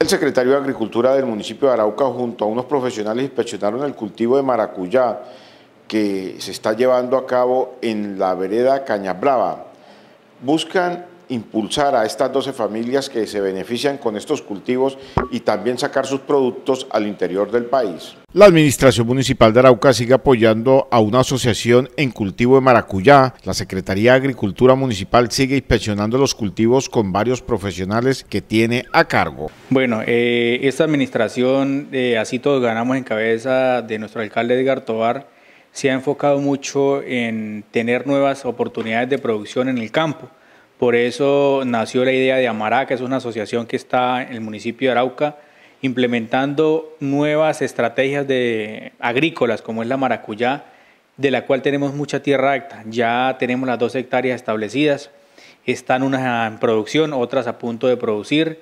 El secretario de Agricultura del municipio de Arauca junto a unos profesionales inspeccionaron el cultivo de maracuyá que se está llevando a cabo en la vereda Cañabrava. Buscan impulsar a estas 12 familias que se benefician con estos cultivos y también sacar sus productos al interior del país. La Administración Municipal de Arauca sigue apoyando a una asociación en cultivo de maracuyá. La Secretaría de Agricultura Municipal sigue inspeccionando los cultivos con varios profesionales que tiene a cargo. Bueno, eh, esta administración, eh, así todos ganamos en cabeza de nuestro alcalde Edgar Tobar, se ha enfocado mucho en tener nuevas oportunidades de producción en el campo. Por eso nació la idea de Amaraca, es una asociación que está en el municipio de Arauca, implementando nuevas estrategias de, agrícolas, como es la maracuyá, de la cual tenemos mucha tierra acta. Ya tenemos las dos hectáreas establecidas, están unas en producción, otras a punto de producir.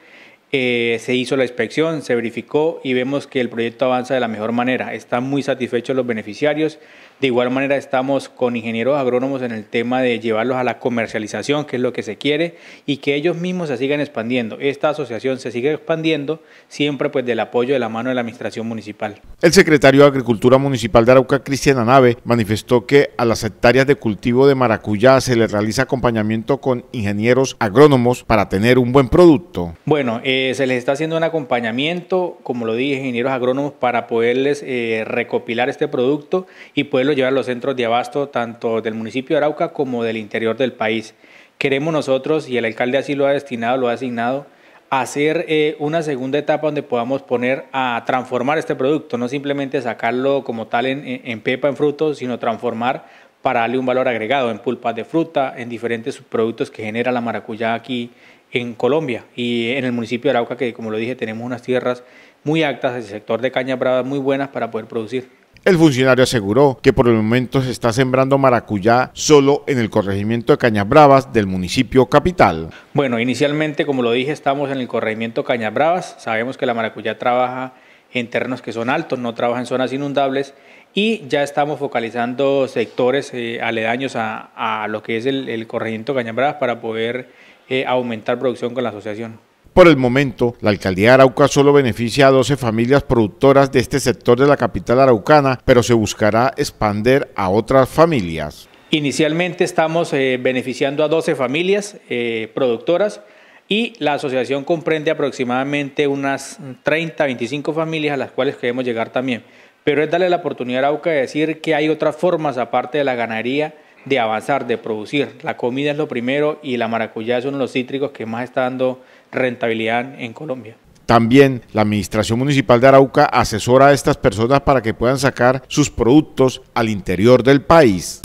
Eh, se hizo la inspección, se verificó y vemos que el proyecto avanza de la mejor manera. Están muy satisfechos los beneficiarios. De igual manera estamos con ingenieros agrónomos en el tema de llevarlos a la comercialización, que es lo que se quiere, y que ellos mismos se sigan expandiendo. Esta asociación se sigue expandiendo siempre pues del apoyo de la mano de la administración municipal. El secretario de Agricultura Municipal de Arauca, Cristian Anave, manifestó que a las hectáreas de cultivo de maracuyá se le realiza acompañamiento con ingenieros agrónomos para tener un buen producto. Bueno, eh, eh, se les está haciendo un acompañamiento, como lo dije, ingenieros agrónomos, para poderles eh, recopilar este producto y poderlo llevar a los centros de abasto, tanto del municipio de Arauca como del interior del país. Queremos nosotros, y el alcalde así lo ha destinado, lo ha asignado, hacer eh, una segunda etapa donde podamos poner a transformar este producto, no simplemente sacarlo como tal en, pepa, en fruto, sino transformar para darle un valor agregado en pulpas de fruta, en diferentes productos que genera la maracuyá aquí en Colombia y en el municipio de Arauca, que como lo dije, tenemos unas tierras muy actas, del sector de caña brava muy buenas para poder producir. El funcionario aseguró que por el momento se está sembrando maracuyá solo en el corregimiento de Cañas Bravas del municipio capital. Bueno, inicialmente, como lo dije, estamos en el corregimiento Cañas Bravas. Sabemos que la maracuyá trabaja en terrenos que son altos, no trabaja en zonas inundables y ya estamos focalizando sectores eh, aledaños a, a, lo que es el, el corregimiento Cañas Bravas para poder eh, aumentar producción con la asociación. Por el momento, la alcaldía de Arauca solo beneficia a 12 familias productoras de este sector de la capital araucana, pero se buscará expander a otras familias. Inicialmente estamos eh, beneficiando a 12 familias eh, productoras y la asociación comprende aproximadamente unas 30, 25 familias a las cuales queremos llegar también. Pero es darle la oportunidad a Arauca de decir que hay otras formas aparte de la ganadería de avanzar, de producir. La comida es lo primero y la maracuyá es uno de los cítricos que más está dando rentabilidad en Colombia. También la Administración Municipal de Arauca asesora a estas personas para que puedan sacar sus productos al interior del país.